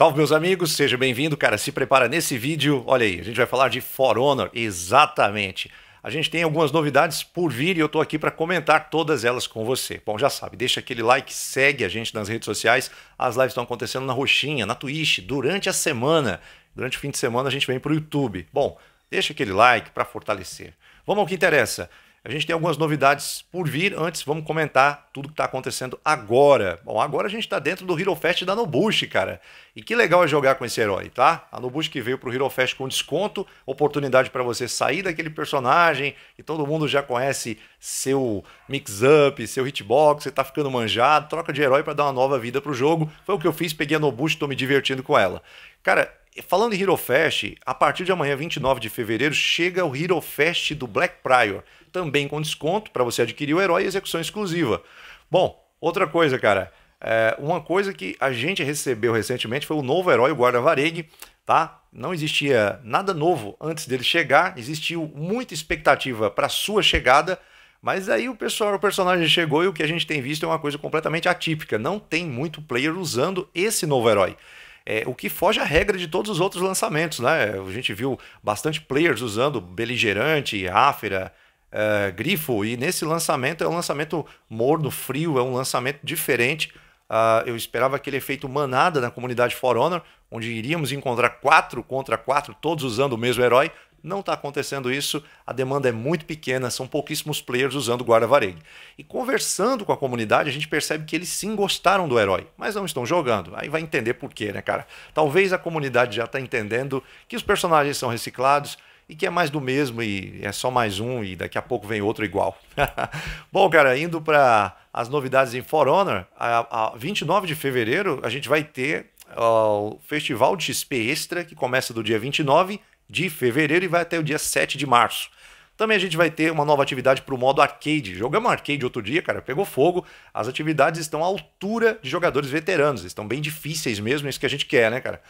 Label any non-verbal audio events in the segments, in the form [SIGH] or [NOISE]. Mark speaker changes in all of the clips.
Speaker 1: Salve, meus amigos, seja bem-vindo, cara. Se prepara nesse vídeo, olha aí, a gente vai falar de For Honor, exatamente. A gente tem algumas novidades por vir e eu estou aqui para comentar todas elas com você. Bom, já sabe, deixa aquele like, segue a gente nas redes sociais. As lives estão acontecendo na Roxinha, na Twitch, durante a semana. Durante o fim de semana a gente vem para o YouTube. Bom, deixa aquele like para fortalecer. Vamos ao que interessa. A gente tem algumas novidades por vir. Antes, vamos comentar tudo que está acontecendo agora. Bom, agora a gente está dentro do Hero Fest da Nobush, cara. E que legal é jogar com esse herói, tá? A Nobush que veio para o Hero Fest com desconto, oportunidade para você sair daquele personagem que todo mundo já conhece seu mix-up, seu hitbox, você tá ficando manjado, troca de herói para dar uma nova vida para o jogo. Foi o que eu fiz, peguei a Nobush, estou me divertindo com ela. Cara, falando em Hero Fest, a partir de amanhã, 29 de fevereiro, chega o Hero Fest do Black Prior também com desconto para você adquirir o herói e execução exclusiva. Bom, outra coisa, cara. É, uma coisa que a gente recebeu recentemente foi o novo herói, o Guarda Varegue, tá? Não existia nada novo antes dele chegar, existiu muita expectativa para sua chegada, mas aí o pessoal, o personagem chegou e o que a gente tem visto é uma coisa completamente atípica. Não tem muito player usando esse novo herói. É, o que foge à regra de todos os outros lançamentos, né? A gente viu bastante players usando Beligerante, Áfera, uh, grifo. E nesse lançamento é um lançamento morno, frio, é um lançamento diferente. Uh, eu esperava aquele efeito manada na comunidade For Honor, onde iríamos encontrar quatro contra quatro, todos usando o mesmo herói. Não está acontecendo isso, a demanda é muito pequena, são pouquíssimos players usando o guarda-varegue. E conversando com a comunidade, a gente percebe que eles sim gostaram do herói, mas não estão jogando. Aí vai entender por quê, né, cara? Talvez a comunidade já está entendendo que os personagens são reciclados, e que é mais do mesmo e é só mais um e daqui a pouco vem outro igual. [LAUGHS] Bom, cara, indo para as novidades em For Honor, a, a 29 de fevereiro a gente vai ter o Festival de XP Extra, que começa do dia 29 de fevereiro e vai até o dia 7 de março. Também a gente vai ter uma nova atividade para o modo arcade. Jogamos arcade outro dia, cara, pegou fogo. As atividades estão à altura de jogadores veteranos, estão bem difíceis mesmo, é isso que a gente quer, né, cara?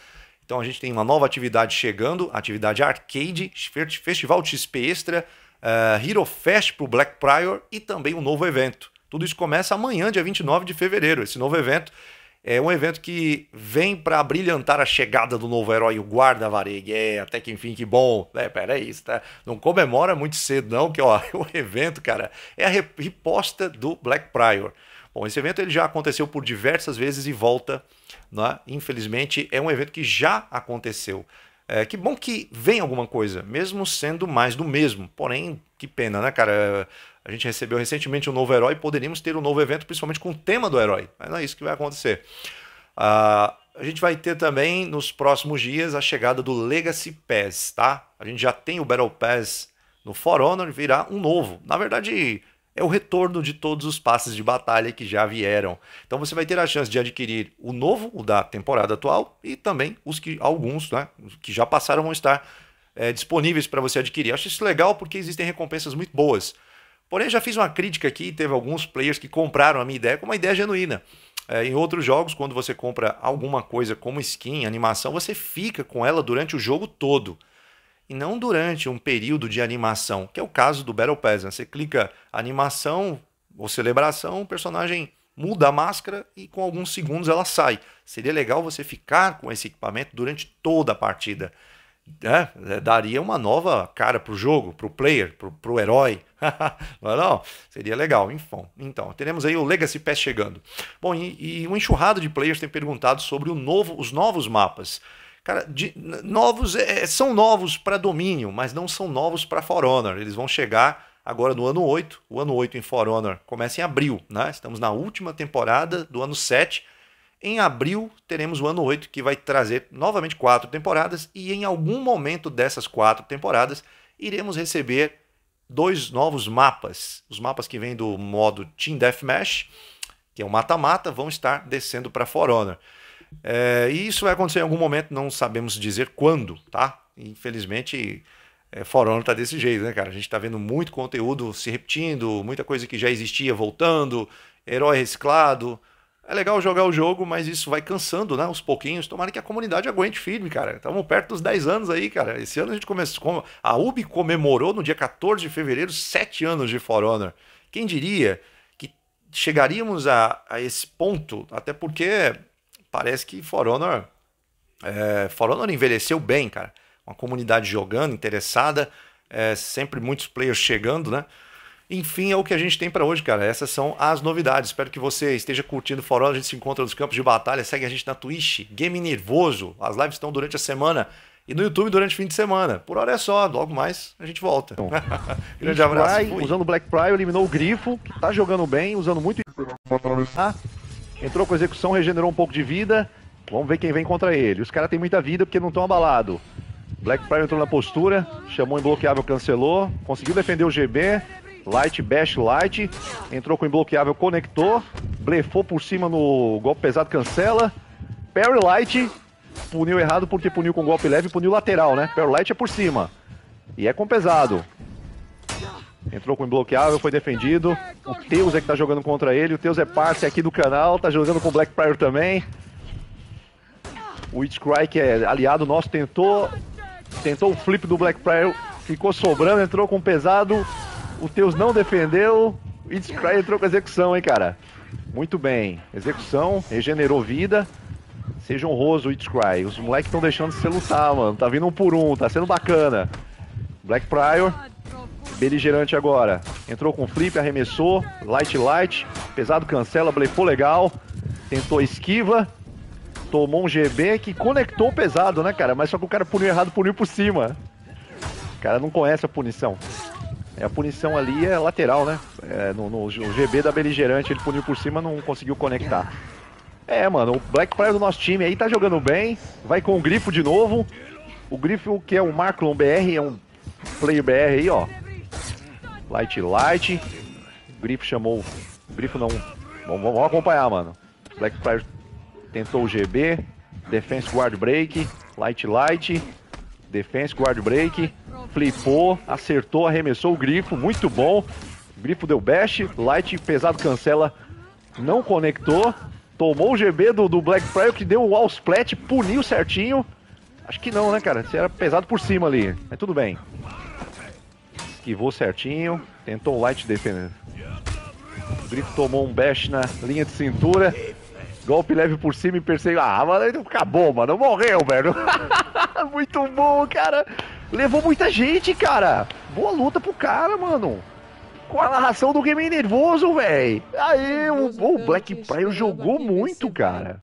Speaker 1: Então a gente tem uma nova atividade chegando, atividade arcade, Festival XP Extra, uh, Hero Fest para o Black Prior e também um novo evento. Tudo isso começa amanhã, dia 29 de fevereiro. Esse novo evento é um evento que vem para brilhantar a chegada do novo herói, o Guarda Varegue. É, até que enfim, que bom. É, pera aí, tá? não comemora muito cedo não, que ó, [LAUGHS] o evento, cara, é a riposta do Black Prior. Bom, esse evento ele já aconteceu por diversas vezes e volta, né? infelizmente é um evento que já aconteceu. É, que bom que vem alguma coisa, mesmo sendo mais do mesmo. Porém, que pena, né, cara? A gente recebeu recentemente um novo herói, poderíamos ter um novo evento, principalmente com o tema do herói. Mas não é isso que vai acontecer. Ah, a gente vai ter também nos próximos dias a chegada do Legacy Pass, tá? A gente já tem o Battle Pass no For Honor, virá um novo. Na verdade, é o retorno de todos os passes de batalha que já vieram. Então você vai ter a chance de adquirir o novo, o da temporada atual, e também os que alguns né, que já passaram vão estar é, disponíveis para você adquirir. Acho isso legal porque existem recompensas muito boas. Porém, já fiz uma crítica aqui, teve alguns players que compraram a minha ideia como uma ideia genuína. É, em outros jogos, quando você compra alguma coisa como skin, animação, você fica com ela durante o jogo todo e não durante um período de animação, que é o caso do Battle Pass. Né? Você clica animação ou celebração, o personagem muda a máscara e com alguns segundos ela sai. Seria legal você ficar com esse equipamento durante toda a partida. Né? É, daria uma nova cara pro jogo, pro player, pro, o herói. [LAUGHS] não, é não, seria legal. Enfim, então, teremos aí o Legacy Pass chegando. Bom, e, e um enxurrado de players tem perguntado sobre novo, os novos mapas. Cara, de, novos é, é, são novos para domínio, mas não são novos para For Honor. Eles vão chegar agora no ano 8. O ano 8 em For Honor começa em abril, né? Estamos na última temporada do ano 7. Em abril teremos o ano 8, que vai trazer novamente quatro temporadas, e em algum momento dessas quatro temporadas iremos receber dois novos mapas. Os mapas que vêm do modo Team Deathmatch, que é o mata-mata, vão estar descendo para For Honor. É, e isso vai acontecer em algum momento, não sabemos dizer quando, tá? Infelizmente, é, Honor tá desse jeito, né, cara? A gente tá vendo muito conteúdo se repetindo, muita coisa que já existia voltando, herói reciclado. É legal jogar o jogo, mas isso vai cansando, né? uns pouquinhos. Tomara que a comunidade aguente firme, cara. Estamos perto dos 10 anos aí, cara. Esse ano a gente começou. A UB comemorou no dia 14 de fevereiro 7 anos de For Honor. Quem diria que chegaríamos a, a esse ponto? Até porque parece que For Honor, é, For Honor envelheceu bem, cara. Uma comunidade jogando, interessada, é, sempre muitos players chegando, né? Enfim, é o que a gente tem para hoje, cara. Essas são as novidades. Espero que você esteja curtindo For Honor. A gente se encontra nos campos de batalha. Segue a gente na Twitch, Game Nervoso. As lives estão durante a semana e no YouTube durante o fim de semana. Por hora é só, logo mais a gente volta. Então, [LAUGHS] Grande abraço. usando o Black Pryor, eliminou o Grifo, tá jogando bem, usando muito. Ah. Entrou com execução, regenerou um pouco de vida. Vamos ver quem vem contra ele. Os caras têm muita vida porque não estão abalados. Black Prime entrou na postura, chamou imbloqueável, cancelou, conseguiu defender o GB. Light Bash Light, entrou com imbloqueável, conectou, blefou por cima no golpe pesado, cancela. Parry Light puniu errado porque puniu com golpe leve e puniu lateral, né? Parry Light é por cima. E é com pesado entrou com o imbloqueável, foi defendido. O Teus é que tá jogando contra ele. O Teus é parceiro aqui do canal, tá jogando com o Black Prior também. O Witchcry, que é aliado nosso, tentou tentou o flip do Black Prior, ficou sobrando, entrou com pesado. O Teus não defendeu. O Witchcry entrou com execução, hein, cara. Muito bem. Execução, regenerou vida. Seja honroso, Witchcry. Os moleques estão deixando de se lutar, mano. Tá vindo um por um, tá sendo bacana. Black Prior Beligerante agora. Entrou com flip, arremessou. Light, light. Pesado cancela, blefou legal. Tentou esquiva. Tomou um GB que conectou o pesado, né, cara? Mas só que o cara puniu errado, puniu por cima. O cara não conhece a punição. É, a punição ali é lateral, né? É, no, no, o GB da Beligerante, ele puniu por cima, não conseguiu conectar. É, mano, o Black Player do nosso time aí tá jogando bem. Vai com o Grifo de novo. O Grifo, que é o Marklon BR, é um player BR aí, ó. Light Light. Grifo chamou. Grifo não. Vamos, vamos acompanhar, mano. Black Fire tentou o GB. Defense Guard Break. Light Light. Defense Guard Break. Flipou. Acertou, arremessou o grifo. Muito bom. Grifo deu bash. Light pesado cancela. Não conectou. Tomou o GB do, do Black Fire que deu o wall splat. Puniu certinho. Acho que não, né, cara? Você era pesado por cima ali. Mas tudo bem esquivou certinho, tentou light defender. O Grifo tomou um bash na linha de cintura. Golpe leve por cima e perseguiu. Ah, mano, acabou, mano. Morreu, velho. [LAUGHS] Muito bom, cara. Levou muita gente, cara. Boa luta pro cara, mano. Com a narração do game nervoso, velho. Aí, o, o Black Prayer jogou muito, cara.